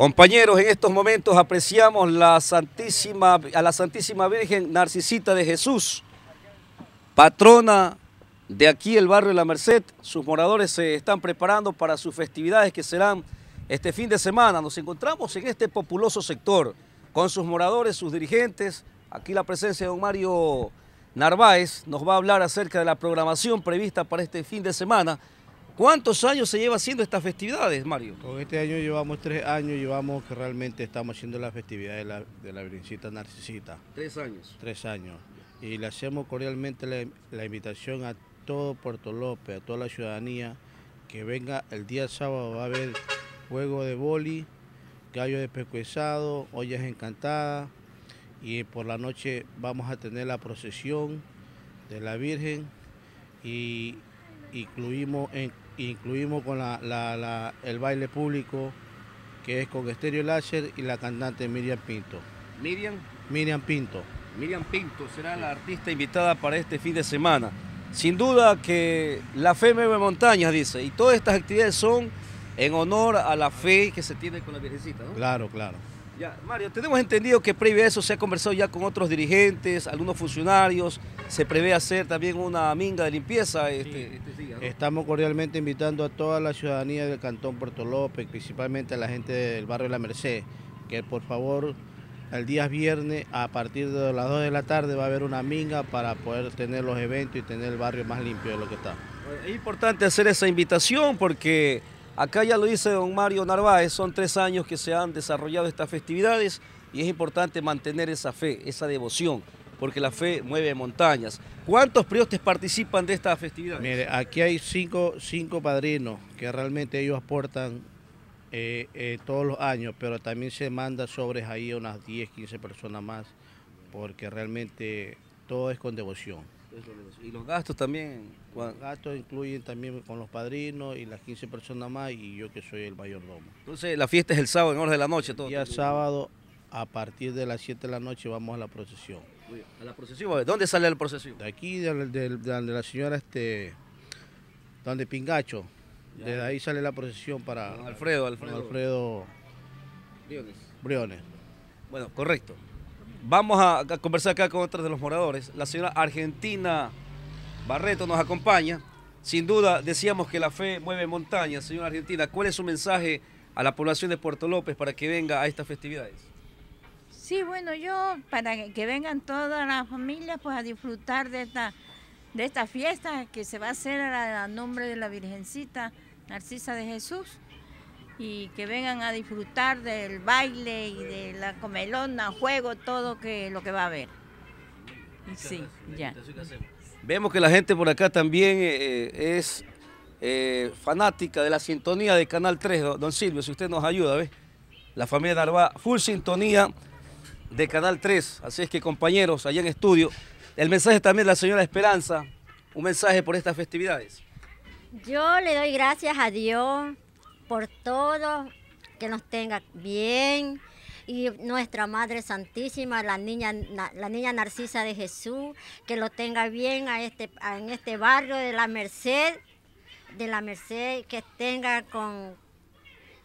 Compañeros, en estos momentos apreciamos a la Santísima Virgen Narcisita de Jesús, patrona de aquí el barrio de La Merced. Sus moradores se están preparando para sus festividades que serán este fin de semana. Nos encontramos en este populoso sector con sus moradores, sus dirigentes. Aquí la presencia de don Mario Narváez nos va a hablar acerca de la programación prevista para este fin de semana ¿Cuántos años se lleva haciendo estas festividades, Mario? Con este año llevamos tres años, llevamos que realmente estamos haciendo las festividad de la, de Virgencita Narcisita. Tres años. Tres años. Y le hacemos cordialmente la, la invitación a todo Puerto López, a toda la ciudadanía, que venga el día sábado, va a haber juego de boli, gallo de pescuezado, ollas encantadas, y por la noche vamos a tener la procesión de la Virgen y incluimos en incluimos con la, el baile público, que es con Estéreo Lasher y la cantante Miriam Pinto. ¿Miriam? Miriam Pinto. Miriam Pinto será la artista invitada para este fin de semana. Sin duda que la fe mueve montañas, dice, y todas estas actividades son en honor a la fe que se tiene con la Virgencita, ¿no? Claro, claro. Mario, tenemos entendido que previo a eso se ha conversado ya con otros dirigentes, algunos funcionarios, se prevé hacer también una minga de limpieza. Este, este Estamos cordialmente invitando a toda la ciudadanía del Cantón Puerto López, principalmente a la gente del barrio La Merced, que por favor el día viernes a partir de las 2 de la tarde va a haber una minga para poder tener los eventos y tener el barrio más limpio de lo que está. Es importante hacer esa invitación porque Acá ya lo dice don Mario Narváez, son tres años que se han desarrollado estas festividades y es importante mantener esa fe, esa devoción, porque la fe mueve montañas. ¿Cuántos priostes participan de estas festividades? Mire, aquí hay cinco, padrinos que realmente ellos aportan eh, eh, todos los años, pero también se manda sobres ahí unas 10, 15 personas más, porque realmente todo es con devoción. Y los gastos también. Los gastos incluyen también con los padrinos y las 15 personas más y yo que soy el mayordomo. Entonces la fiesta es el sábado en horas de la noche. Todo el sábado a partir de las 7 de la noche vamos a la procesión. ¿A la procesión? ¿De ¿Dónde sale la procesión? De aquí, de, de, de, la señora este, donde Pingacho. Desde ahí sale la procesión para... Alfredo, Alfredo. Alfredo Briones. Briones. Bueno, correcto. Vamos a, conversar acá con otra de los moradores. La señora Argentina Barreto nos acompaña. Sin duda, decíamos que la fe mueve montañas. Señora Argentina, ¿cuál es su mensaje a la población de Puerto López para que venga a estas festividades? Sí, bueno, yo para que vengan todas las familias pues a disfrutar de esta, de esta fiesta que se va a hacer a nombre de la Virgencita Narcisa de Jesús y que vengan a disfrutar del baile y de la comelona, juego, todo que lo que va a haber. Sí, ya. Vemos que la gente por acá también eh, eh, es eh, fanática de la sintonía de Canal 3, don Silvio, si usted nos ayuda, ¿ves? La familia Narvá, full sintonía de Canal 3. Así es que compañeros, allá en estudio, el mensaje también de la señora Esperanza, un mensaje por estas festividades. Yo le doy gracias a Dios por todo, que nos tenga bien. Y nuestra Madre Santísima, la niña, Narcisa de Jesús, que lo tenga bien a este, en este barrio de la Merced, de la Merced, que tenga con,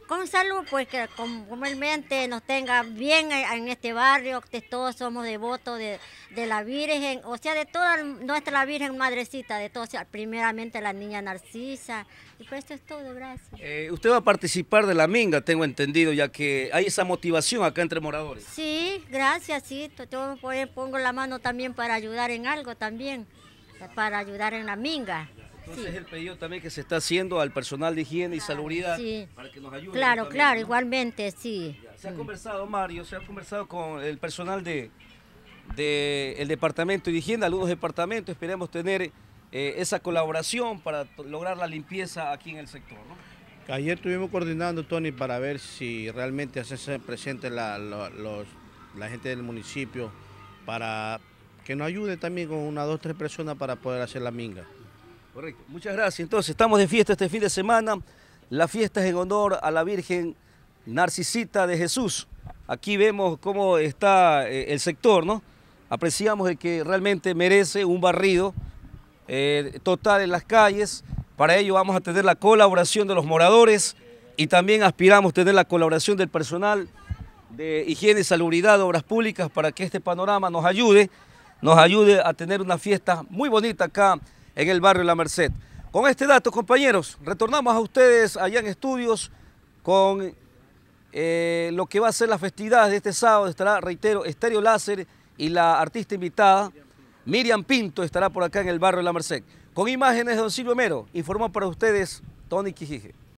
con salud, pues que comúnmente nos tenga bien en este barrio, que todos somos devotos de, la Virgen, o sea, de toda nuestra Virgen Madrecita, de todos, primeramente la niña Narcisa, y pues eso es todo, gracias. Eh, usted va a participar de la Minga, tengo entendido, ya que hay esa motivación acá entre moradores. Sí, gracias, sí, yo pongo la mano también para ayudar en algo también, para ayudar en la Minga. Entonces el pedido también que se está haciendo al personal de higiene y para que nos ayude. Claro, claro, igualmente, sí. Se ha conversado, Mario, se ha conversado con el personal de, de el departamento de higiene, algunos departamentos, esperemos tener eh, esa colaboración para lograr la limpieza aquí en el sector, Ayer estuvimos coordinando, Tony, para ver si realmente hacen presente la gente del municipio para que nos ayude también con una, dos, tres personas para poder hacer la minga. Correcto. Muchas gracias. Entonces, estamos de fiesta este fin de semana. La fiesta es en honor a la Virgen Narcisita de Jesús. Aquí vemos cómo está eh, el sector, ¿no? Apreciamos el que realmente merece un barrido eh, total en las calles. Para ello vamos a tener la colaboración de los moradores y también aspiramos a tener la colaboración del personal de higiene y salubridad obras públicas para que este panorama nos ayude, nos ayude a tener una fiesta muy bonita acá en el barrio La Merced. Con este dato, compañeros, retornamos a ustedes allá en estudios con eh, lo que va a ser la festividad de este sábado. Estará, reitero, Estéreo Láser y la artista invitada Miriam Pinto estará por acá en el barrio La Merced. Con imágenes de Don Silvio Mero, informó para ustedes Tony Quijije.